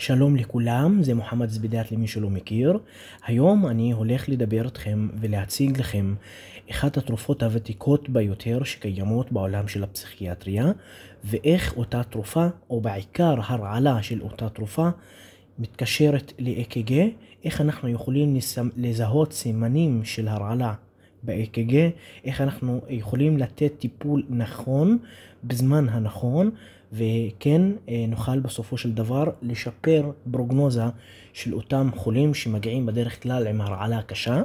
שלום לכולם, זה מוחמד זבידאת למי שלא מכיר. היום אני הולך לדבר אתכם ולהציג לכם אחת התרופות הוותיקות ביותר שקיימות בעולם של הפסיכיאטריה, ואיך אותה תרופה, או בעיקר הרעלה של אותה תרופה, מתקשרת ל-EKG, איך אנחנו יכולים לזהות סימנים של הרעלה ב-EKG, איך אנחנו יכולים לתת טיפול נכון בזמן הנכון. וכן אה, נוכל בסופו של דבר לשפר פרוגנוזה של אותם חולים שמגיעים בדרך כלל עם הרעלה קשה.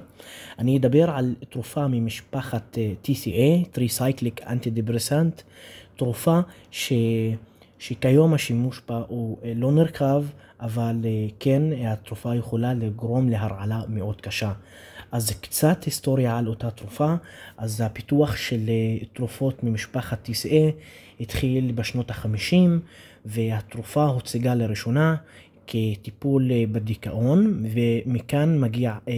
אני אדבר על תרופה ממשפחת אה, TCA, Tricyclic Antidepressant, תרופה ש... שכיום השימוש בה הוא אה, לא נרקב, אבל כן התרופה יכולה לגרום להרעלה מאוד קשה. אז קצת היסטוריה על אותה תרופה, אז הפיתוח של אה, תרופות ממשפחת TCA התחיל בשנות ה-50 והתרופה הוצגה לראשונה כטיפול אה, בדיכאון ומכאן מגיע אה,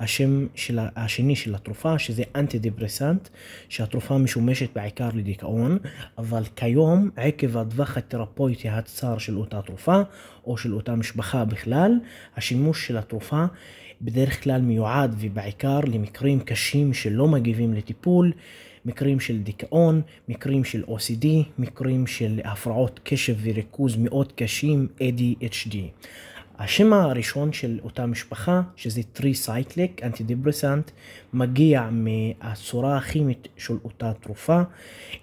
השם של, השני של התרופה שזה אנטי דיפרסנט שהתרופה משומשת בעיקר לדיכאון אבל כיום עקב הטווח התרפויטי הצר של אותה תרופה או של אותה משפחה בכלל השימוש של התרופה בדרך כלל מיועד ובעיקר למקרים קשים שלא מגיבים לטיפול מקרים של דיכאון, מקרים של OCD, מקרים של הפרעות קשב וריכוז מאוד קשים, ADHD. השם הראשון של אותה משפחה, שזה טריסייטליק, אנטידיפרסנט, מגיע מהצורה הכימית של אותה תרופה.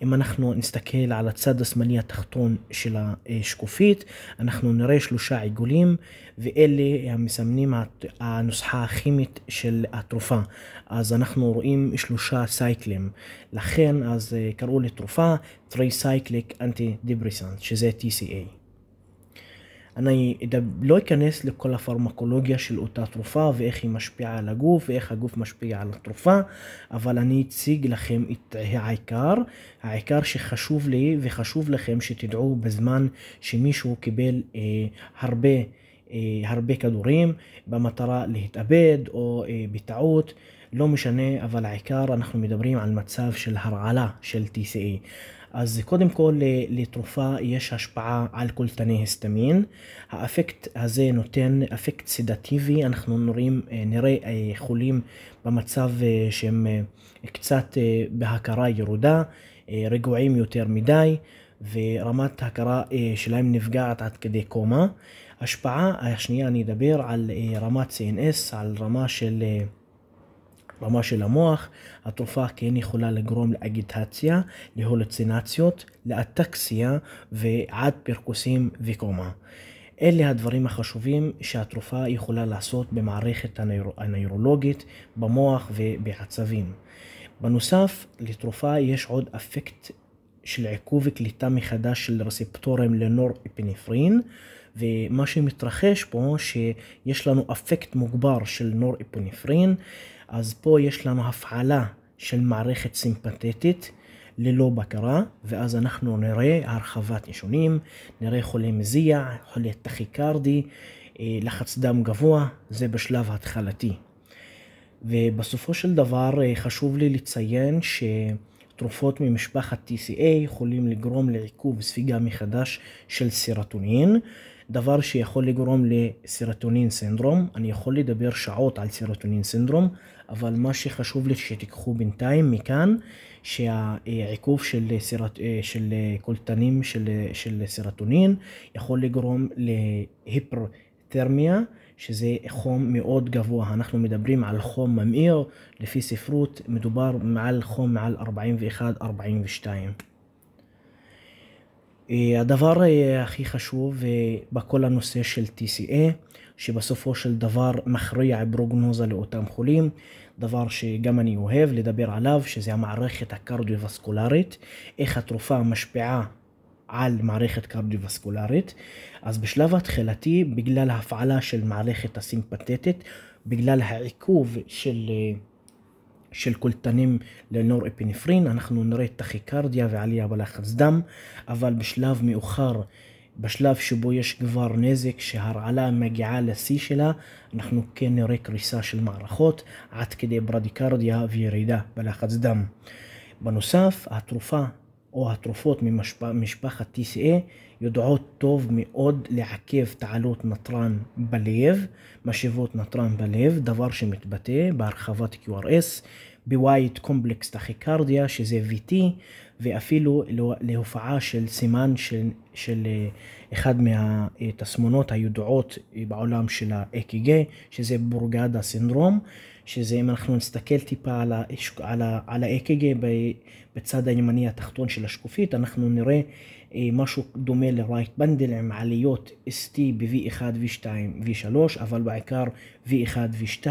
אם אנחנו נסתכל על הצד השמאלי התחתון של השקופית, אנחנו נראה שלושה עיגולים, ואלה המסמנים הנוסחה הכימית של התרופה. אז אנחנו רואים שלושה סייקלים. לכן אז אה, קראו לתרופה טריסייטליק אנטידיפרסנט, שזה TCA. אני לא אכנס לכל הפרמקולוגיה של אותה תרופה ואיך היא משפיעה על הגוף ואיך הגוף משפיע על התרופה, אבל אני אציג לכם את העיקר, העיקר שחשוב לי וחשוב לכם שתדעו בזמן שמישהו קיבל אה, הרבה אה, הרבה כדורים במטרה להתאבד או אה, בטעות, לא משנה, אבל העיקר אנחנו מדברים על מצב של הרעלה של TCA. E. אז קודם כל אה, לתרופה יש השפעה על קולטני הסטמין. האפקט הזה נותן אפקט סדטיבי, אנחנו נראים, אה, נראה אה, חולים במצב שהם קצת בהכרה ירודה, רגועים יותר מדי. ורמת ההכרה שלהם נפגעת עד כדי קומה. השפעה השנייה אני אדבר על רמת CNS, על רמה של רמה של המוח, התרופה כן יכולה לגרום לאגיטציה, להולוצינציות, לאטקסיה ועד פרכוסים וקומה. אלה הדברים החשובים שהתרופה יכולה לעשות במערכת הנויר... הנוירולוגית, במוח ובעצבים. בנוסף, לתרופה יש עוד אפקט של עיכוב קליטה מחדש של רספטורים אפינפרין, ומה שמתרחש פה שיש לנו אפקט מוגבר של נורפינפרין, אז פה יש לנו הפעלה של מערכת סימפתטית ללא בקרה, ואז אנחנו נראה הרחבת נשונים, נראה חולה מזיע, חולה טכיקרדי, אה, לחץ דם גבוה, זה בשלב התחלתי. ובסופו של דבר אה, חשוב לי לציין תרופות ממשפחת TCA יכולים לגרום לעיכוב ספיגה מחדש של סרטונין. דבר שיכול לגרום לסרטונין סינדרום. אני יכול לדבר שעות על סרטונין סינדרום, אבל מה שחשוב לי שתיקחו בינתיים מכאן, שהעיכוב של, סרט, אה, של קולטנים של, של סרטונין יכול לגרום להיפרתרמיה. שזה חום מאוד גבוה, אנחנו מדברים על חום ממאיר, לפי ספרות מדובר מעל חום מעל 41-42. אה, הדבר אה, הכי חשוב אה, בכל הנושא של TCA, שבסופו של דבר מכריע פרוגנוזה לאותם חולים, דבר שגם אני אוהב לדבר עליו, שזה המערכת הקרדיו-וסקולרית, איך התרופה משפיעה על מערכת קרדיו-וסקולרית. אז בשלב התחילתי, בגלל ההפעלה של מערכת הסימפתטית, בגלל העיכוב של... של קולטנים לנור אפינפרין, אנחנו נראה את טכיקרדיה ועלייה בלחץ דם, אבל בשלב מאוחר, בשלב שבו יש כבר נזק שהרעלה מגיעה לשיא שלה, אנחנו כן נראה קריסה של מערכות, עד כדי ברדיקרדיה וירידה בלחץ דם. בנוסף, התרופה או התרופות ממשפחת TCA יודעות טוב מאוד לעכב תעלות נתרן בלב, משאבות נתרן בלב, דבר שמתבטא בהרחבת QRS, בווייד קומפלקס טכיקרדיה שזה VT, ואפילו לא, להופעה של סימן של, של אה, אחד מהתסמונות אה, הידועות אה, בעולם של ה-AKG, שזה בורגדה סינדרום. שזה אם אנחנו נסתכל טיפה על, השק... על, ה... על האק"ג בצד הימני התחתון של השקופית, אנחנו נראה אה, משהו דומה ל-Right Bundle עם עליות ST ב-V1, V2, V3, אבל בעיקר V1, V2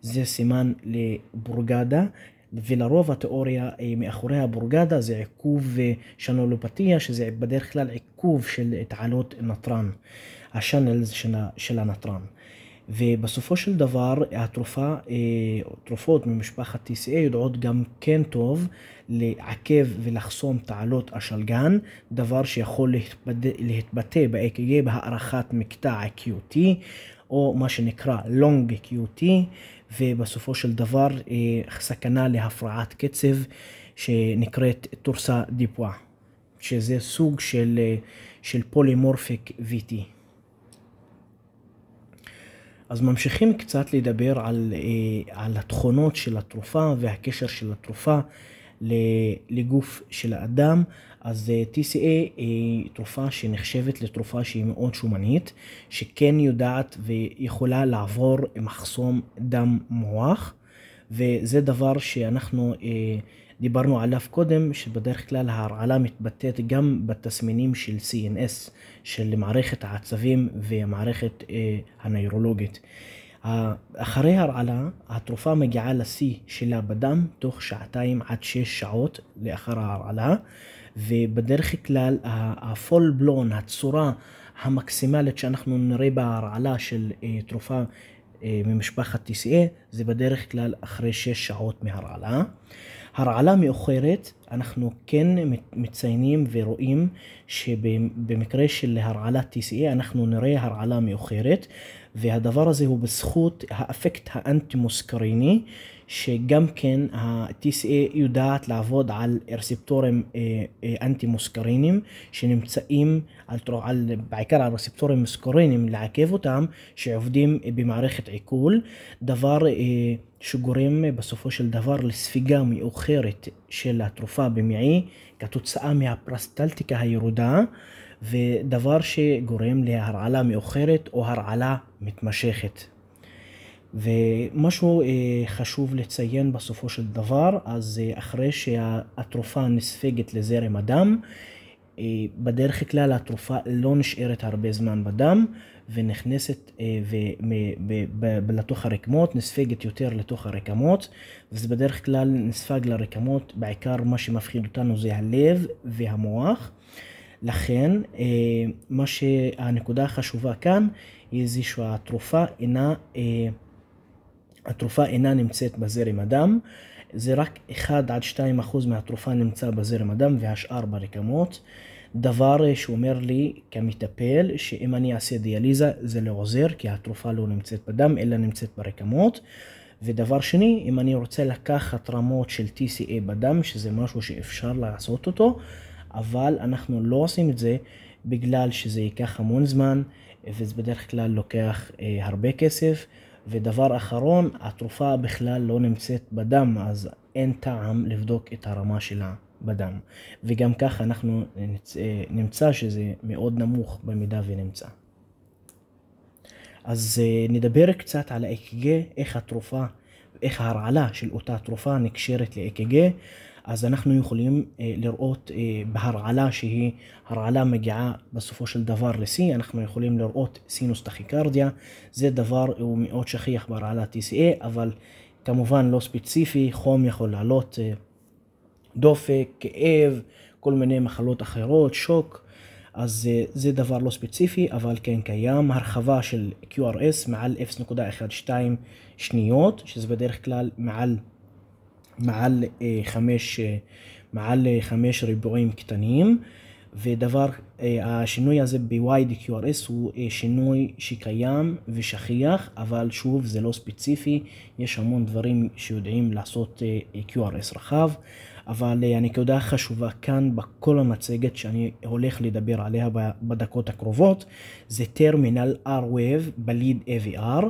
זה סימן לבורגדה. ולרוב התיאוריה אה, מאחורי הבורגדה זה עיכוב אה, שנולופתיה, שזה בדרך כלל עיכוב של תעלות נטרן, השאנלס של הנטרן. ובסופו של דבר התרופה, אה, תרופות ממשפחת TCA יודעות גם כן טוב לעכב ולחסום תעלות השלגן, דבר שיכול להתבטא, ב-AKG בהערכת מקטע QT או מה שנקרא long QT ובסופו של דבר אה, סכנה להפרעת קצב שנקראת תורסה דיפואה שזה סוג של, אה, של פולימורפיק VT. אז ממשיכים קצת לדבר על, אה, על התכונות של התרופה והקשר של התרופה לגוף של האדם. אז אה, TCA היא אה, תרופה שנחשבת לתרופה שהיא מאוד שומנית, שכן יודעת ויכולה לעבור מחסום דם מוח, וזה דבר שאנחנו... אה, דיברנו עליו קודם, שבדרך כלל ההרעלה מתבטאת גם בתסמינים של CNS, של מערכת העצבים והמערכת אה, הנוירולוגית. אחרי הרעלה, התרופה מגיעה לשיא שלה בדם תוך שעתיים עד שש שעות לאחר ההרעלה, ובדרך כלל ה-full blown, הצורה המקסימלית שאנחנו נראה בהרעלה של אה, תרופה אה, ממשפחת TCA, זה בדרך כלל אחרי שש שעות מהרעלה. הרעלה מאוחרת, אנחנו כן מציינים ורואים שבמקרה של הרעלת TCA אנחנו נראה הרעלה מאוחרת. והדבר הזה הוא בזכות האפקט האנטי-מוסקריני, שגם כן ה-TCA יודעת לעבוד על רספטורים אה, אה, אנטי-מוסקרינים שנמצאים על, על, בעיקר על רספטורים מוסקרינים, לעכב אותם, שעובדים במערכת עיכול, דבר אה, שגורם בסופו של דבר לספיגה מאוחרת של התרופה במעי כתוצאה מהפרסטלטיקה הירודה. ודבר שגורם להרעלה מאוחרת או הרעלה מתמשכת. ומשהו אה, חשוב לציין בסופו של דבר, אז אה, אחרי שהתרופה נספגת לזרם הדם, אה, בדרך כלל התרופה לא נשארת הרבה זמן בדם ונכנסת לתוך הרקמות, נספגת יותר לתוך הרקמות וזה בדרך כלל נספג לרקמות, בעיקר מה שמפחיד אותנו זה הלב והמוח. לכן, אה, מה שהנקודה החשובה כאן היא זה שהתרופה אינה, אה, התרופה אינה נמצאת בזרם הדם, זה רק 1 עד 2 אחוז מהתרופה נמצא בזרם הדם והשאר ברקמות. דבר אה, שאומר לי כמטפל שאם אני אעשה דיאליזה זה לא עוזר כי התרופה לא נמצאת בדם אלא נמצאת ברקמות. ודבר שני, אם אני רוצה לקחת רמות של TCA בדם, שזה משהו שאפשר לעשות אותו, אבל אנחנו לא עושים את זה בגלל שזה ייקח המון זמן, וזה בדרך כלל לוקח אה, הרבה כסף. ודבר אחרון, התרופה בכלל לא נמצאת בדם, אז אין טעם לבדוק את הרמה שלה בדם. וגם ככה אנחנו אה, נמצא שזה מאוד נמוך במידה ונמצא. אז אה, נדבר קצת על ה-EKG, איך התרופה, איך ההרעלה של אותה תרופה נקשרת ל-EKG. אז אנחנו יכולים אה, לראות אה, בהרעלה שהיא הרעלה מגיעה בסופו של דבר לשיא, אנחנו יכולים לראות סינוס טכיקרדיה, זה דבר הוא מאוד שכיח בהרעלה TCA, אבל כמובן לא ספציפי, חום יכול לעלות אה, דופק, כאב, כל מיני מחלות אחרות, שוק. אז אה, זה דבר לא ספציפי, אבל כן קיים. הרחבה של QRS מעל 0.12 שניות, שזה בדרך כלל מעל מעל אה, חמש, אה, מעל אה, חמש ריבועים קטנים. ודבר, השינוי הזה ב-YDQRS הוא שינוי שקיים ושכיח, אבל שוב זה לא ספציפי, יש המון דברים שיודעים לעשות QRS רחב, אבל הנקודה החשובה כאן בכל המצגת שאני הולך לדבר עליה בדקות הקרובות, זה טרמינל R-Wave בליד AVR.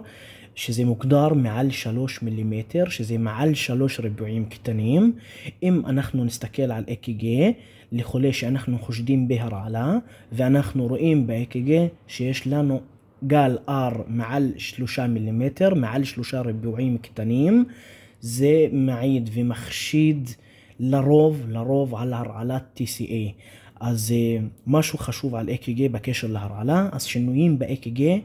שזה מוגדר מעל 3 מילימטר, שזה מעל 3 ריבועים קטנים. אם אנחנו נסתכל על אק"ג לחולה שאנחנו חושדים בהרעלה, ואנחנו רואים באק"ג שיש לנו גל R מעל 3 מילימטר, מעל 3 ריבועים קטנים, זה מעיד ומחשיד לרוב, לרוב על הרעלת TCA. אז אה, משהו חשוב על אק"ג בקשר להרעלה, אז שינויים באק"ג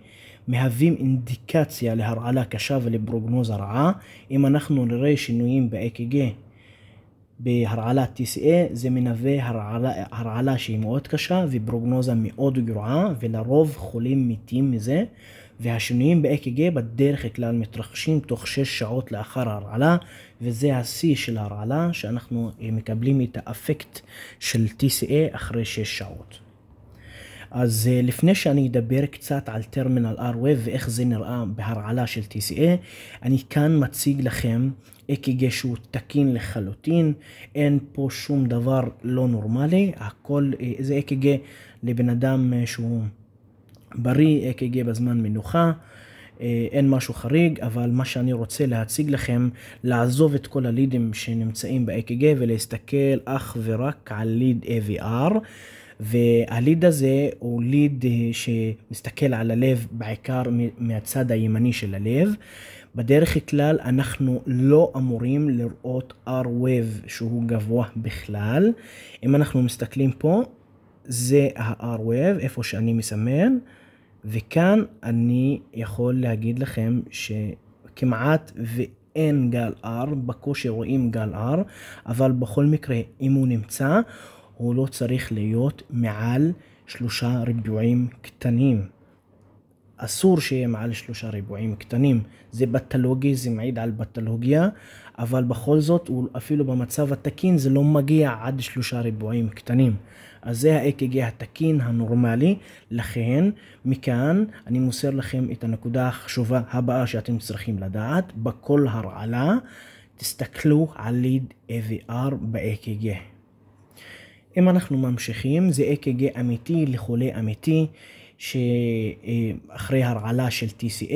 מהווים אינדיקציה להרעלה קשה ולפרוגנוזה רעה. אם אנחנו נראה שינויים ב akg בהרעלת TCA זה מנווה הרעלה, הרעלה שהיא מאוד קשה ופרוגנוזה מאוד גרועה ולרוב חולים מתים מזה והשינויים ב akg בדרך כלל מתרחשים תוך 6 שעות לאחר ההרעלה וזה השיא של ההרעלה שאנחנו מקבלים את האפקט של TCA אחרי 6 שעות. אז אה, לפני שאני אדבר קצת על טרמינל R-Web ואיך זה נראה בהרעלה של TCA, אני כאן מציג לכם אק"ג שהוא תקין לחלוטין, אין פה שום דבר לא נורמלי, הכל, אה, זה אק"ג לבן אדם אה, שהוא בריא, אק"ג בזמן מנוחה. אין משהו חריג, אבל מה שאני רוצה להציג לכם, לעזוב את כל הלידים שנמצאים ב-AKG ולהסתכל אך ורק על ליד AVR. והליד הזה הוא ליד אה, שמסתכל על הלב בעיקר מהצד הימני של הלב. בדרך כלל אנחנו לא אמורים לראות R-Wave שהוא גבוה בכלל. אם אנחנו מסתכלים פה, זה ה-R-Wave, איפה שאני מסמן, וכאן אני יכול להגיד לכם שכמעט ואין גל R, בקושי רואים גל R, אבל בכל מקרה, אם הוא נמצא, הוא לא צריך להיות מעל שלושה ריבועים קטנים. אסור שיהיה מעל שלושה ריבועים קטנים. זה פתולוגי, זה מעיד על פתולוגיה, אבל בכל זאת, אפילו במצב התקין זה לא מגיע עד שלושה ריבועים קטנים. אז זה ה-AKG התקין הנורמלי, לכן מכאן אני מוסר לכם את הנקודה החשובה הבאה שאתם צריכים לדעת, בכל הרעלה תסתכלו על ליד AVR ב-AKG. אם אנחנו ממשיכים, זה אק"ג אמיתי לחולה אמיתי, שאחרי הרעלה של TCA.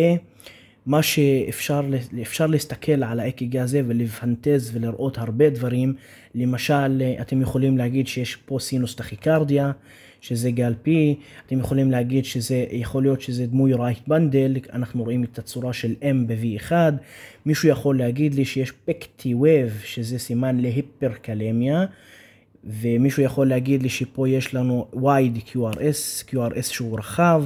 מה שאפשר להסתכל על האק"ג הזה ולפנטז ולראות הרבה דברים. למשל, אתם יכולים להגיד שיש פה סינוס טכיקרדיה, שזה גל פי, אתם יכולים להגיד שזה, יכול להיות שזה דמוי רייט בנדל, אנחנו רואים את הצורה של M ב-V1, מישהו יכול להגיד לי שיש פקטי וייב, שזה סימן להיפרקלמיה. ומישהו יכול להגיד לי שפה יש לנו wide QRS, QRS שהוא רחב,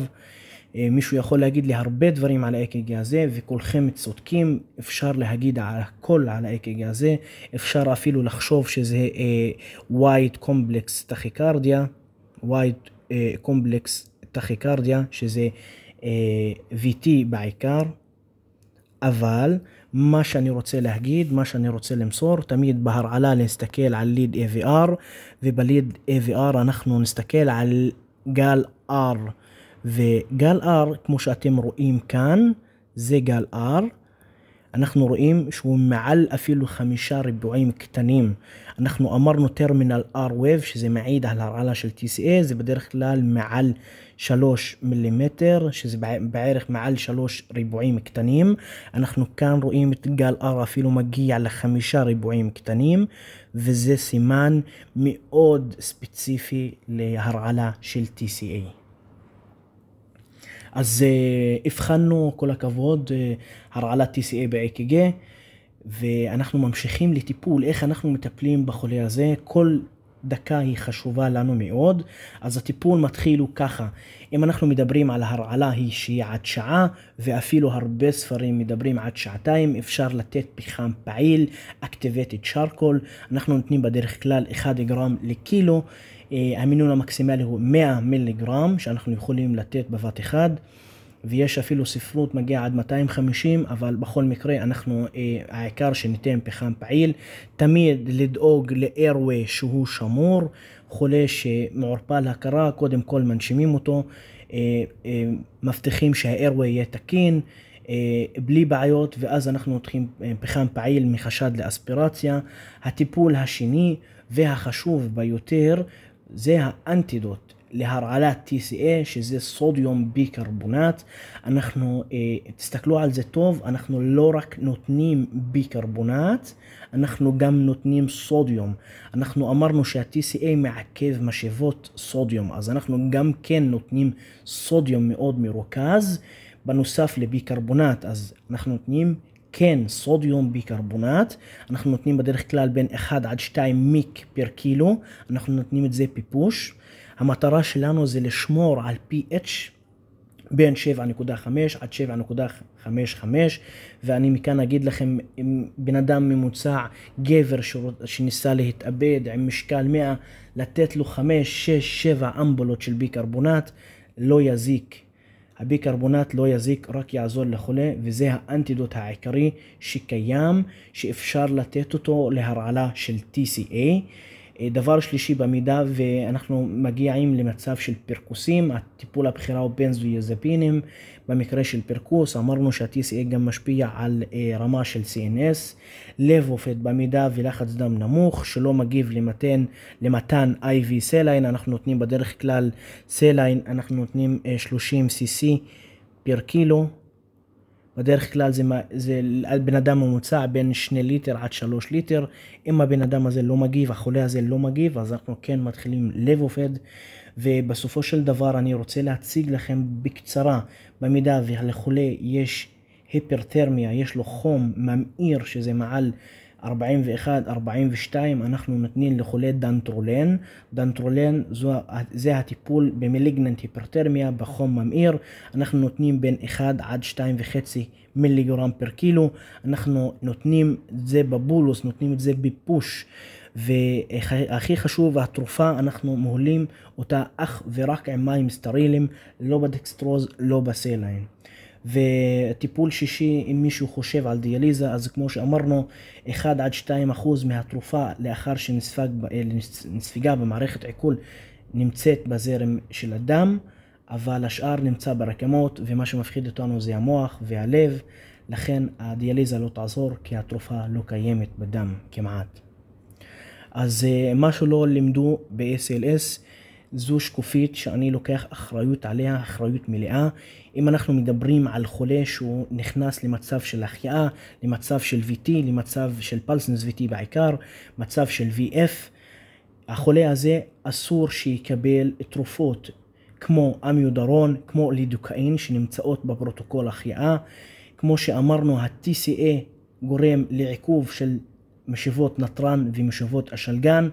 אה, מישהו יכול להגיד לי הרבה דברים על האק"ג הזה, וכולכם צודקים, אפשר להגיד על הכל על האק"ג הזה, אפשר אפילו לחשוב שזה uh, wide complex tachycardia, wide uh, complex tachycardia, שזה uh, VT בעיקר, אבל ما شاني روتسي لهجيد ما شاني روتسي لمصور تميد بهر على نستكيل على الليد اي في ار في بليد اي في ار نحن نستكيل على قال ار في قال ار كمش اتم رؤيم كان زي قال ار نحن رؤيم شو معل افيلو وخمسة ربعين كتانيم نحن امرنا تيرمينال ار ويف شو زي معيد على على شل سي اي زي بدير خلال معل 3 מילימטר, שזה בערך מעל 3 ריבועים קטנים. אנחנו כאן רואים את גל R אפילו מגיע לחמישה ריבועים קטנים, וזה סימן מאוד ספציפי להרעלה של TCA. אז uh, הבחנו, כל הכבוד, uh, הרעלת TCA ב-AKG. ואנחנו ממשיכים לטיפול, איך אנחנו מטפלים בחולה הזה, כל דקה היא חשובה לנו מאוד, אז הטיפול מתחיל הוא ככה, אם אנחנו מדברים על הרעלה היא שהיא עד שעה, ואפילו הרבה ספרים מדברים עד שעתיים, אפשר לתת פחם פעיל, Activated Charcoal, אנחנו נותנים בדרך כלל 1 גרם לקילו, אה, המינון המקסימלי הוא 100 מיליגרם, שאנחנו יכולים לתת בבת אחד. ויש אפילו ספרות מגיעה עד 250, אבל בכל מקרה אנחנו, אה, העיקר שניתן פחם פעיל. תמיד לדאוג לאיירווי שהוא שמור, חולה שמעורפל הכרה, קודם כל מנשימים אותו, אה, אה, מבטיחים שהאיירווי יהיה תקין. אה, בלי בעיות ואז אנחנו נותנים אה, פחם פעיל מחשד לאספירציה. הטיפול השני והחשוב ביותר זה האנטידוט. להרעלת TCA שזה סודיום ביקרבונט אנחנו אה, תסתכלו על זה טוב אנחנו לא רק נותנים ביקרבונט אנחנו גם נותנים סודיום אנחנו אמרנו שה-TCA מעכב משאבות סודיום אז אנחנו גם כן נותנים סודיום מאוד מרוכז בנוסף לביקרבונט אז אנחנו נותנים כן סודיום ביקרבונט, אנחנו נותנים בדרך כלל בין 1 עד 2 מיק פר קילו, אנחנו נותנים את זה פיפוש. המטרה שלנו זה לשמור על pH בין 7.5 עד 7.55 ואני מכאן אגיד לכם אם בן אדם ממוצע גבר שניסה להתאבד עם משקל 100 לתת לו 5, 6, 7 אמבולות של ביקרבונט לא יזיק הביקרבונט לא יזיק, רק יעזור לחולה, וזה האנטידוט העיקרי שקיים, שאפשר לתת אותו להרעלה של TCA. אה, דבר שלישי, במידה ואנחנו מגיעים למצב של פרכוסים, הטיפול הבחירה הוא בנזויזפינים. במקרה של פרקוס אמרנו שה-TCA גם משפיע על אה, רמה של CNS, לב עובד במידה ולחץ דם נמוך שלא מגיב למתן, למתן IV סליין, אנחנו נותנים בדרך כלל סליין, אנחנו נותנים 30 אה, cc פר קילו, בדרך כלל זה, זה בן אדם ממוצע בין 2 ליטר עד 3 ליטר. אם הבן אדם הזה לא מגיב, החולה הזה לא מגיב, אז אנחנו כן מתחילים לב עובד. ובסופו של דבר אני רוצה להציג לכם בקצרה במידה ולחולה יש היפרתרמיה, יש לו חום ממאיר שזה מעל 41-42, אנחנו נותנים לחולה דנטרולן. דנטרולן זו, זה הטיפול במליגננט היפרתרמיה בחום ממאיר. אנחנו נותנים בין 1 עד 2.5 מיליגרם פר קילו. אנחנו נותנים את זה בבולוס, נותנים את זה בפוש. והכי חשוב, התרופה, אנחנו מהולים אותה אך ורק עם מים סטרילים לא בדקסטרוז, לא בסלעין. וטיפול שישי, אם מישהו חושב על דיאליזה, אז כמו שאמרנו, 1-2% מהתרופה לאחר שנספגה אה, במערכת עיכול נמצאת בזרם של הדם, אבל השאר נמצא ברקמות, ומה שמפחיד אותנו זה המוח והלב, לכן הדיאליזה לא תעזור, כי התרופה לא קיימת בדם כמעט. אז אה, משהו לא לימדו ב-SLS זו שקופית שאני לוקח אחריות עליה, אחריות מלאה. אם אנחנו מדברים על חולה שהוא נכנס למצב של החייאה, למצב של VT, למצב של פלסנס VT בעיקר, מצב של VF, החולה הזה אסור שיקבל תרופות כמו אמיודרון, כמו לידוקאין שנמצאות בפרוטוקול החייאה. כמו שאמרנו, ה-TCA גורם לעיכוב של משיבות נטרן ומשיבות אשלגן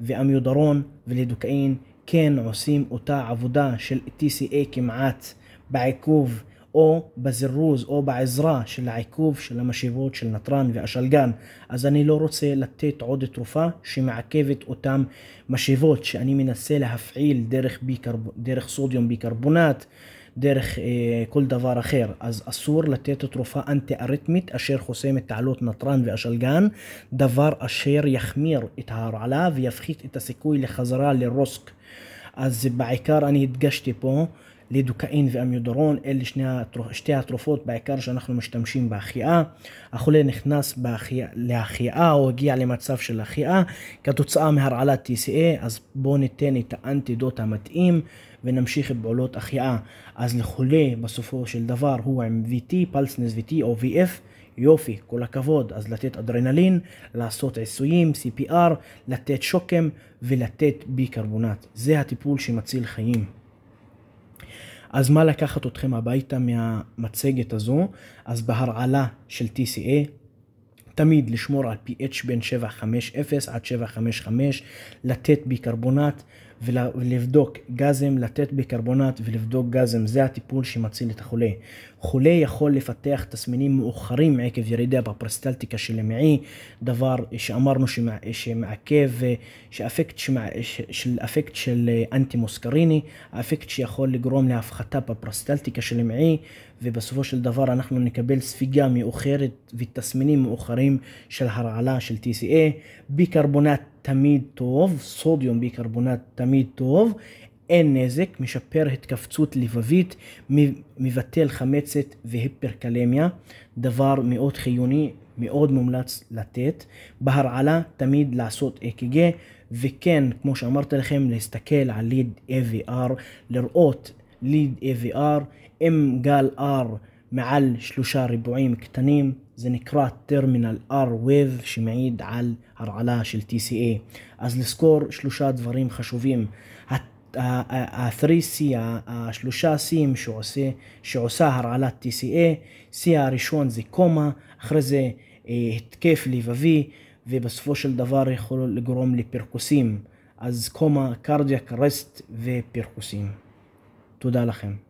ואמיודרון ולדוקאין כן עושים אותה עבודה של TCA כמעט בעיכוב או בזירוז או בעזרה של העיכוב של המשיבות של נטרן ואשלגן אז אני לא רוצה לתת עוד תרופה שמעכבת אותן משיבות שאני מנסה להפעיל דרך, ביקר... דרך סודיום ביקרבונט דרך אה, כל דבר אחר. אז אסור לתת תרופה אנטי-אריתמית אשר חוסמת תעלות נתרן ואשלגן, דבר אשר יחמיר את ההרעלה ויפחית את הסיכוי לחזרה לרוסק. אז בעיקר אני הדגשתי פה לידוקאין ואמיודורון, אלה שני התרופ... שתי התרופות בעיקר שאנחנו משתמשים בהחייאה. החולה נכנס להחייאה או הגיע למצב של החייאה כתוצאה מהרעלת TCA, אז בואו ניתן את האנטידוט המתאים ונמשיך את פעולות החייאה. אז לחולה בסופו של דבר הוא עם VT, פלסנס VT או VF. יופי, כל הכבוד, אז לתת אדרנלין, לעשות עיסויים, CPR, לתת שוקם ולתת בי קרבונט. זה הטיפול שמציל חיים. אז מה לקחת אתכם הביתה מהמצגת הזו? אז בהרעלה של TCA, תמיד לשמור על pH בין 7.50 עד 7.55, לתת ביקרבונט ולבדוק גזם, לתת ביקרבונט ולבדוק גזם, זה הטיפול שמציל את החולה. חולה יכול לפתח תסמינים מאוחרים עקב ירידה בפרסטלטיקה של המעי, דבר שאמרנו שמעכב, שאפקט שמע, של אפקט של אה, אנטי מוסקריני, אפקט שיכול לגרום להפחתה בפרסטלטיקה של המעי, ובסופו של דבר אנחנו נקבל ספיגה מאוחרת ותסמינים מאוחרים של הרעלה של TCA, ביקרבונט תמיד טוב, סודיום ביקרבונט תמיד טוב, אין נזק, משפר התכווצות לבבית, מבטל חמצת והיפרקלמיה, דבר מאוד חיוני, מאוד מומלץ לתת. בהרעלה תמיד לעשות אק"ג, וכן, כמו שאמרתי לכם, להסתכל על ליד AVR, לראות ליד AVR, אם גל R מעל שלושה ריבועים קטנים, זה נקרא טרמינל R-Wave שמעיד על הרעלה של TCA. אז לזכור שלושה דברים חשובים. ה-3C, השלושה C'ים שעושה, הרעלת TCA, C הראשון זה קומה, אחרי זה אה, התקף לבבי, ובסופו של דבר יכול לגרום לפרכוסים. אז קומה, קרדיאק, רסט ופרכוסים. תודה לכם.